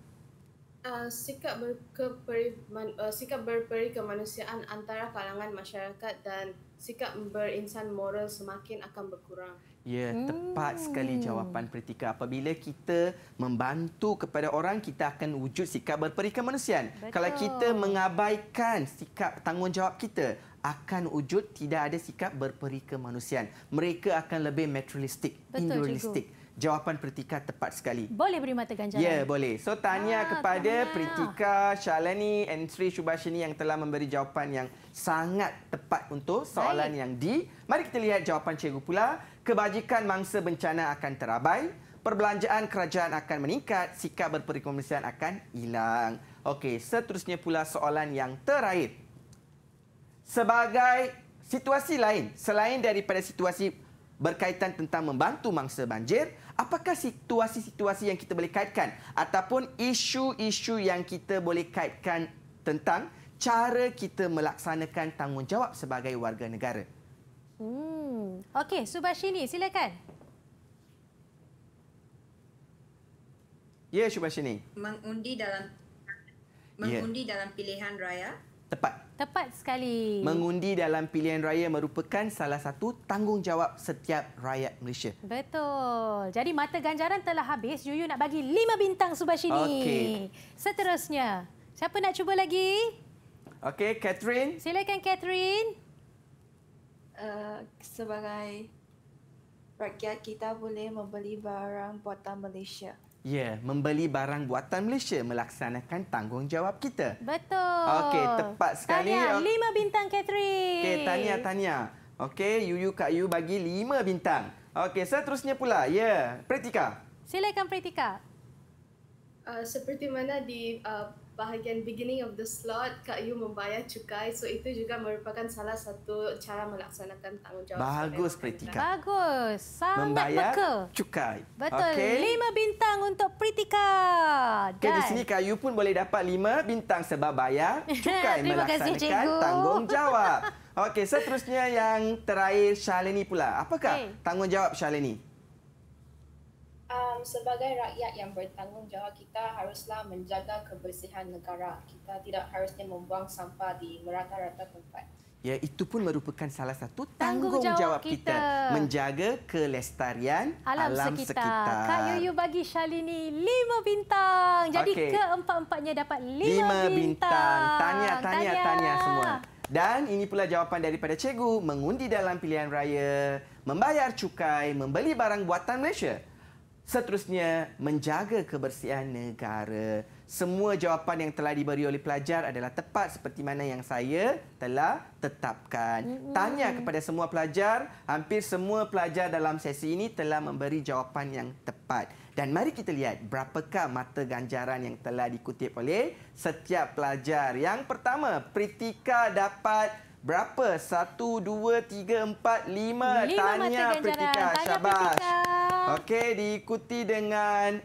Uh, sikap berkeperi uh, sikap berperi kemanusiaan antara kalangan masyarakat dan sikap berinsan moral semakin akan berkurang. Ya, hmm. tepat sekali hmm. jawapan Pritika. Apabila kita membantu kepada orang, kita akan wujud sikap berperi kemanusiaan. Betul. Kalau kita mengabaikan sikap tanggungjawab kita, akan wujud tidak ada sikap berperi kemanusiaan. Mereka akan lebih materialistik, individualistik. Betul, jawapan Pritika tepat sekali. Boleh beri mata ganjaran. Ya, boleh. So tanya ah, kepada tanya. Pritika, Shalani and Sri Subhashini yang telah memberi jawapan yang sangat tepat untuk soalan Baik. yang di. Mari kita lihat jawapan cikgu pula. Kebajikan mangsa bencana akan terabai, perbelanjaan kerajaan akan meningkat, sikap berperikomersian akan hilang. Okey, seterusnya pula soalan yang terakhir. Sebagai situasi lain selain daripada situasi berkaitan tentang membantu mangsa banjir, apakah situasi-situasi yang kita boleh kaitkan ataupun isu-isu yang kita boleh kaitkan tentang cara kita melaksanakan tanggungjawab sebagai warga negara. Hmm. Okey, Subashini, silakan. Ya, Subashini. Mengundi dalam mengundi ya. dalam pilihan raya Tepat. Tepat sekali. Mengundi dalam pilihan raya merupakan salah satu tanggungjawab setiap rakyat Malaysia. Betul. Jadi mata ganjaran telah habis. Yuyu nak bagi lima bintang Subashini. Okay. Seterusnya, siapa nak cuba lagi? Okey, Catherine. Silakan, Catherine. Uh, sebagai rakyat kita boleh membeli barang buatan Malaysia. Ya, membeli barang buatan Malaysia melaksanakan tanggungjawab kita. Betul. Okey, tepat sekali. Tahniah, okay. lima bintang, Catherine. Okey, tahniah, tahniah. Okey, Yu Kak Yu bagi lima bintang. Okey, seterusnya pula. Ya, yeah. Pratika. Silakan, Pratika. Uh, ah, seperti mana di uh, bahagian beginning of the slot Kak Yu membayar cukai so itu juga merupakan salah satu cara melaksanakan tanggungjawab bagus Pritika bagus sangat membayar peka membayar cukai betul okay. lima bintang untuk Pritika dan okay, di sini Kak Yu pun boleh dapat lima bintang sebab bayar cukai melaksanakan kasih, tanggungjawab okey seterusnya yang terakhir Shalini pula apakah hey. tanggungjawab Shalini um, sebagai rakyat yang bertanggungjawab kita haruslah menjaga kebersihan negara. Kita tidak harusnya membuang sampah di merata-rata tempat. Ya, itu pun merupakan salah satu tanggungjawab, tanggungjawab kita. kita menjaga kelestarian alam, alam sekitar. sekitar. Kak Yuyu bagi Shalini lima bintang. Jadi okay. keempat-empatnya dapat lima, lima bintang. bintang. Tanya, tanya, tanya, tanya semua. Dan ini pula jawapan daripada cikgu mengundi dalam pilihan raya, membayar cukai, membeli barang buatan Malaysia. Seterusnya, menjaga kebersihan negara. Semua jawapan yang telah diberi oleh pelajar adalah tepat seperti mana yang saya telah tetapkan. Tanya kepada semua pelajar, hampir semua pelajar dalam sesi ini telah memberi jawapan yang tepat. Dan mari kita lihat berapakah mata ganjaran yang telah dikutip oleh setiap pelajar. Yang pertama, Pritika dapat Berapa? Satu, dua, tiga, empat, lima. lima Tanya pertika, Syabas. Okey, diikuti dengan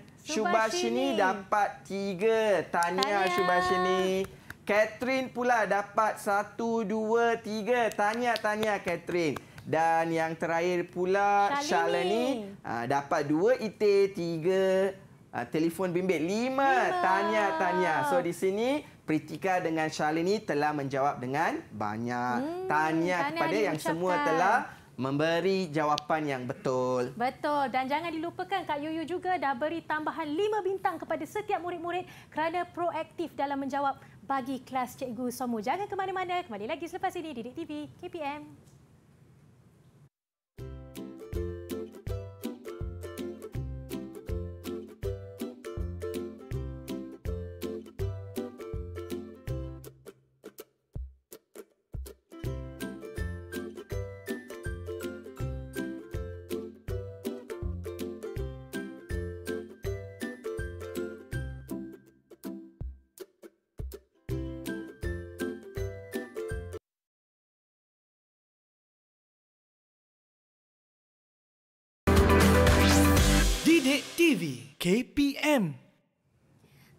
ini dapat tiga. Tanya, Tanya. ini. Catherine pula dapat satu, dua, tiga. Tanya, Tanya Catherine. Dan yang terakhir pula, Shalini. Shalini ah, dapat dua itik, tiga. Ah, telefon bimbit, lima. lima. Tanya, Tanya. So di sini... Pritika dengan Shalini telah menjawab dengan banyak hmm, tanya kepada yang ucapkan. semua telah memberi jawapan yang betul. Betul dan jangan dilupakan Kak Yuyu juga dah beri tambahan lima bintang kepada setiap murid-murid kerana proaktif dalam menjawab bagi kelas Cikgu Somu. Jangan ke mana-mana, kembali lagi selepas ini di Dik TV KPM. KPM.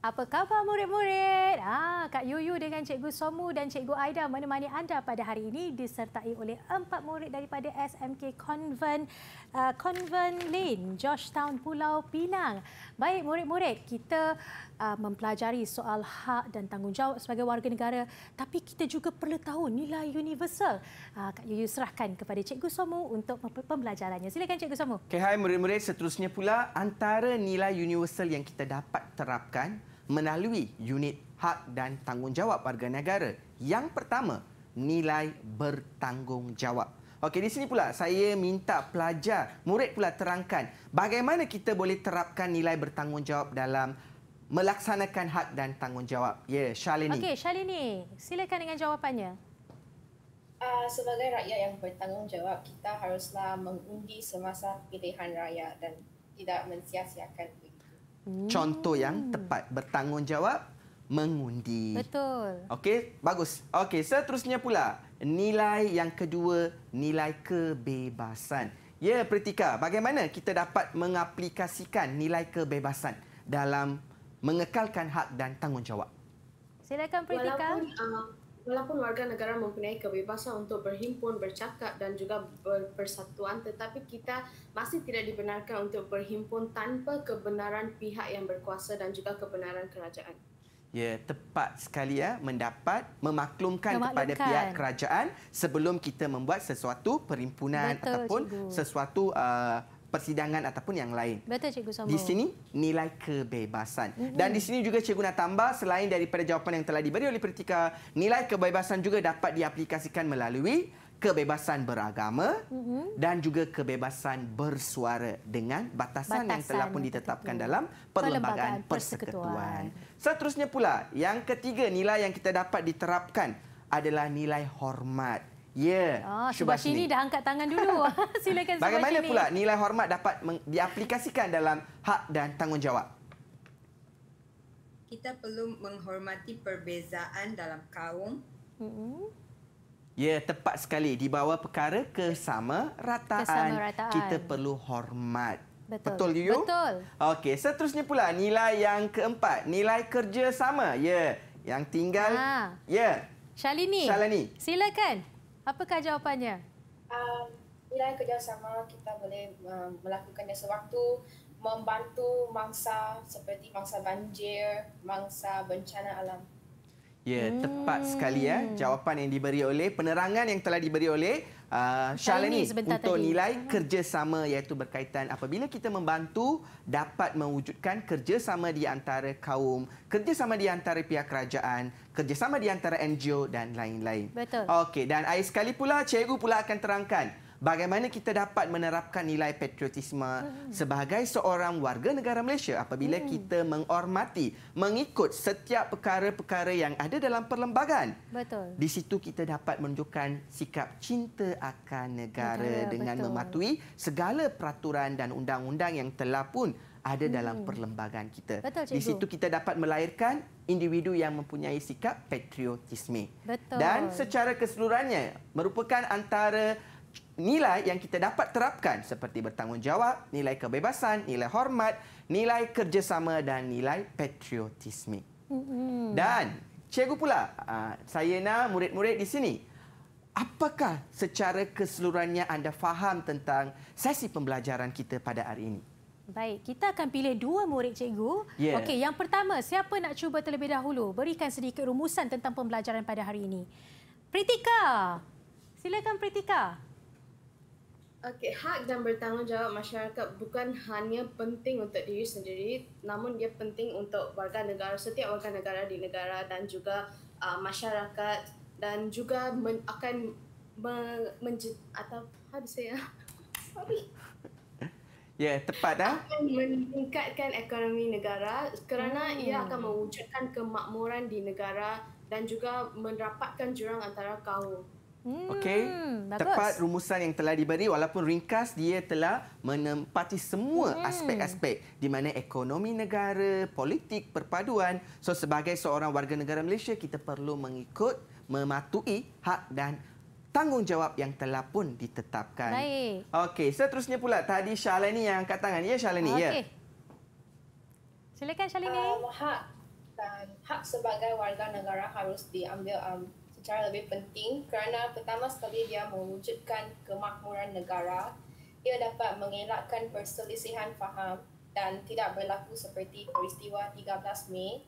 Apa khabar murid-murid? Ah, Kak Yuyu dengan Cikgu Somu dan Cikgu Aida menemani anda pada hari ini disertai oleh empat murid daripada SMK Convent uh, Convent Lane, Georgetown, Pulau Pinang. Baik murid-murid, kita uh, mempelajari soal hak dan tanggungjawab sebagai warga negara tapi kita juga perlu tahu nilai universal. Uh, Kak Yuyu serahkan kepada Cikgu Somo untuk pembelajarannya. Silakan Cikgu Somo. Okay, hai murid-murid. Seterusnya pula antara nilai universal yang kita dapat terapkan melalui unit hak dan tanggungjawab warga negara. Yang pertama, nilai bertanggungjawab. Okey, di sini pula saya minta pelajar, murid pula terangkan bagaimana kita boleh terapkan nilai bertanggungjawab dalam melaksanakan hak dan tanggungjawab. Ya, yeah, Shalini. Okey, Shalini. Silakan dengan jawapannya. Uh, sebagai rakyat yang bertanggungjawab, kita haruslah mengundi semasa pilihan raya dan tidak mensia-siakan hmm. Contoh yang tepat bertanggungjawab mengundi. Betul. Okey, bagus. Okey, seterusnya pula, nilai yang kedua, nilai kebebasan. Ya, Pritika, bagaimana kita dapat mengaplikasikan nilai kebebasan dalam mengekalkan hak dan tanggungjawab. Silakan Pritika. Uh, walaupun warga negara mempunyai kebebasan untuk berhimpun, bercakap dan juga bersatuan, tetapi kita masih tidak dibenarkan untuk berhimpun tanpa kebenaran pihak yang berkuasa dan juga kebenaran kerajaan. Ya, tepat sekali ya mendapat memaklumkan kepada pihak kerajaan sebelum kita membuat sesuatu perhimpunan Betul, ataupun cibu. sesuatu uh, persidangan ataupun yang lain. Betul cikgu sambung. Di sini nilai kebebasan. Mm -hmm. Dan di sini juga cikgu nak tambah selain daripada jawapan yang telah diberi oleh pertika, nilai kebebasan juga dapat diaplikasikan melalui kebebasan beragama mm -hmm. dan juga kebebasan bersuara dengan batasan, batasan yang telah pun ditetapkan dalam perlembagaan persekutuan. Seterusnya pula, yang ketiga nilai yang kita dapat diterapkan adalah nilai hormat. Ya. Yeah. Ah, Subhashini dah angkat tangan dulu. Silakan Subhashini. Bagaimana Shubashini. pula nilai hormat dapat diaplikasikan dalam hak dan tanggungjawab? Kita perlu menghormati perbezaan dalam kaum. Mm-hmm. Ya, yeah, tepat sekali. Di bawah perkara kesama rataan kita perlu hormat. Betul. Betul, you? Betul. Okey, seterusnya pula nilai yang keempat. Nilai kerjasama. Ya, yeah. yang tinggal. Ah. Ya. Yeah. Shalini. Shalini. Silakan. Silakan. Apakah jawapannya? Um, bila kerjasama kita boleh um, melakukannya sewaktu membantu mangsa seperti mangsa banjir, mangsa bencana alam. Ya, hmm. tepat sekali ya hmm. jawapan yang diberi oleh penerangan yang telah diberi oleh uh, Syalini untuk tadi. nilai hmm. kerjasama iaitu berkaitan apabila kita membantu dapat mewujudkan kerjasama di antara kaum, kerjasama di antara pihak kerajaan, kerjasama di antara NGO dan lain-lain. Betul. Okey, dan air sekali pula cikgu pula akan terangkan bagaimana kita dapat menerapkan nilai patriotisme hmm. sebagai seorang warga negara Malaysia apabila hmm. kita menghormati, mengikut setiap perkara-perkara yang ada dalam perlembagaan. Betul. Di situ kita dapat menunjukkan sikap cinta akan negara betul, dengan betul. mematuhi segala peraturan dan undang-undang yang telah pun ada dalam hmm. perlembagaan kita. Betul, Di situ kita dapat melahirkan individu yang mempunyai sikap patriotisme. Betul. Dan secara keseluruhannya merupakan antara nilai yang kita dapat terapkan seperti bertanggungjawab, nilai kebebasan, nilai hormat, nilai kerjasama dan nilai patriotisme. Mm-hmm. Dan cikgu pula, ah, saya nak murid-murid di sini. Apakah secara keseluruhannya anda faham tentang sesi pembelajaran kita pada hari ini? Baik, kita akan pilih dua murid cikgu. Yeah. Okey, yang pertama, siapa nak cuba terlebih dahulu? Berikan sedikit rumusan tentang pembelajaran pada hari ini. Pritika. Silakan Pritika. Okay, hak dan bertanggungjawab masyarakat bukan hanya penting untuk diri sendiri, namun dia penting untuk warga negara setiap warga negara di negara dan juga uh, masyarakat dan juga men- akan me- menje- atau apa do say ya? Sorry. Ya, yeah, tepat dah. meningkatkan ekonomi negara kerana hmm. ia akan mewujudkan kemakmuran di negara dan juga merapatkan jurang antara kaum. Okay, hmm, tepat rumusan yang telah diberi walaupun ringkas dia telah menempati semua hmm. aspek-aspek hmm. di mana ekonomi negara, politik, perpaduan. So sebagai seorang warga negara Malaysia kita perlu mengikut, mematuhi hak dan tanggungjawab yang telah pun ditetapkan. Baik. Okey, seterusnya pula tadi Shalini yang angkat tangan. Ya Shalini, okay. ya. Silakan Shalini. Uh, um, hak dan hak sebagai warga negara harus diambil um, cara lebih penting kerana pertama sekali dia mewujudkan kemakmuran negara. Ia dapat mengelakkan perselisihan faham dan tidak berlaku seperti peristiwa 13 Mei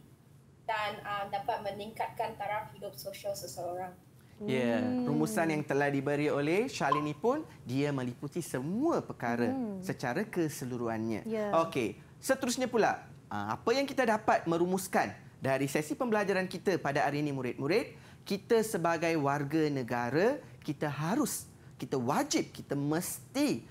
dan uh, dapat meningkatkan taraf hidup sosial seseorang. Ya, yeah. hmm. rumusan yang telah diberi oleh Charlene pun dia meliputi semua perkara hmm. secara keseluruhannya. Yeah. Okey, seterusnya pula, uh, apa yang kita dapat merumuskan dari sesi pembelajaran kita pada hari ini murid-murid? kita sebagai warga negara kita harus kita wajib kita mesti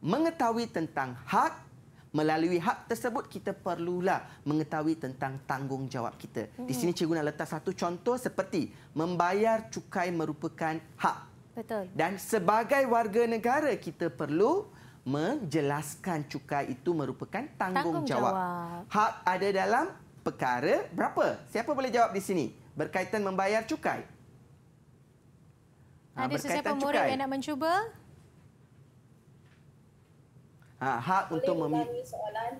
mengetahui tentang hak melalui hak tersebut kita perlulah mengetahui tentang tanggungjawab kita. Di hmm. sini cikgu nak letak satu contoh seperti membayar cukai merupakan hak. Betul. Dan sebagai warga negara kita perlu menjelaskan cukai itu merupakan tanggungjawab. tanggungjawab. Hak ada dalam perkara berapa? Siapa boleh jawab di sini? berkaitan membayar cukai. Ha, Ada sesiapa murid cukai. yang nak mencuba? Ha, hak Boleh untuk mem... soalan?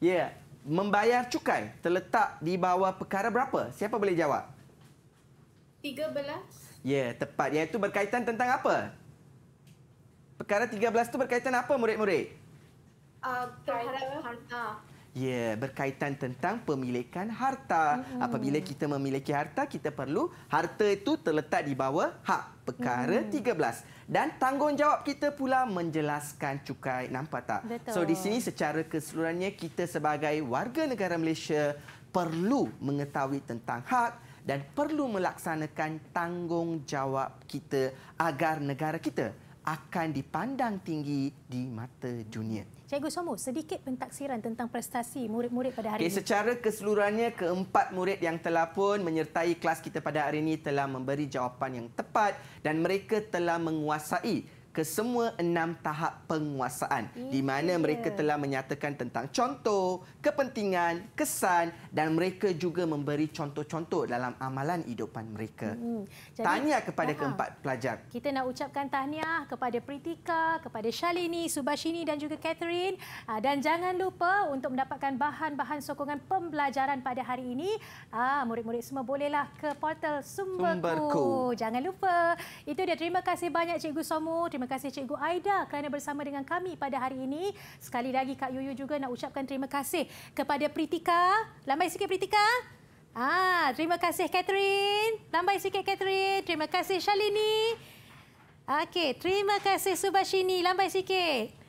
Ya, yeah. membayar cukai terletak di bawah perkara berapa? Siapa boleh jawab? 13. Ya, tepat. Yang itu berkaitan tentang apa? Perkara 13 itu berkaitan apa, murid-murid? Uh, Ya, berkaitan tentang pemilikan harta. Hmm. Apabila kita memiliki harta, kita perlu harta itu terletak di bawah hak perkara hmm. 13. Dan tanggungjawab kita pula menjelaskan cukai, nampak tak? Betul. So di sini secara keseluruhannya kita sebagai warga negara Malaysia perlu mengetahui tentang hak dan perlu melaksanakan tanggungjawab kita agar negara kita akan dipandang tinggi di mata dunia. Cikgu Somo, sedikit pentaksiran tentang prestasi murid-murid pada hari okay, ini. Secara keseluruhannya, keempat murid yang telah pun menyertai kelas kita pada hari ini telah memberi jawapan yang tepat dan mereka telah menguasai ke semua enam tahap penguasaan yeah. Hmm. di mana ya. mereka telah menyatakan tentang contoh, kepentingan, kesan dan mereka juga memberi contoh-contoh dalam amalan hidupan mereka. Hmm. Jadi, tahniah kepada aha. keempat pelajar. Kita nak ucapkan tahniah kepada Pritika, kepada Shalini, Subashini dan juga Catherine ah, dan jangan lupa untuk mendapatkan bahan-bahan sokongan pembelajaran pada hari ini, ah, murid-murid semua bolehlah ke portal Sumberku. Sumberku. Jangan lupa. Itu dia. Terima kasih banyak Cikgu Somu. Terima kasih Cikgu Aida kerana bersama dengan kami pada hari ini. Sekali lagi Kak Yuyu juga nak ucapkan terima kasih kepada Pritika. Lambai sikit Pritika. Ah, terima kasih Catherine. Lambai sikit Catherine. Terima kasih Shalini. Okey, terima kasih Subashini. Lambai sikit.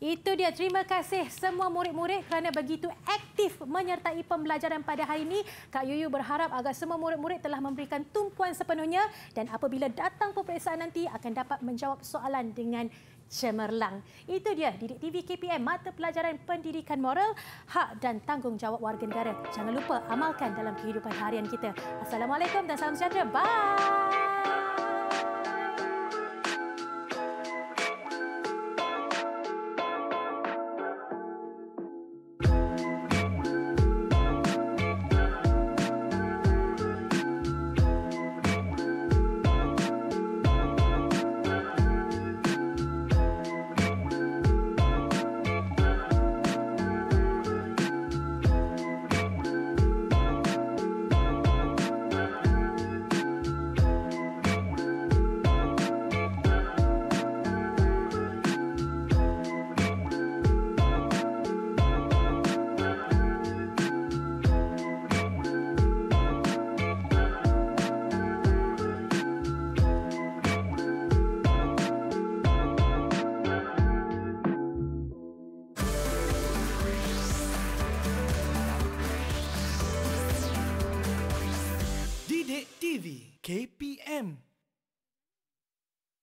Itu dia. Terima kasih semua murid-murid kerana begitu aktif menyertai pembelajaran pada hari ini. Kak Yuyu berharap agar semua murid-murid telah memberikan tumpuan sepenuhnya dan apabila datang peperiksaan nanti akan dapat menjawab soalan dengan cemerlang. Itu dia Didik TV KPM mata pelajaran pendidikan moral, hak dan tanggungjawab warga negara. Jangan lupa amalkan dalam kehidupan harian kita. Assalamualaikum dan salam sejahtera. Bye.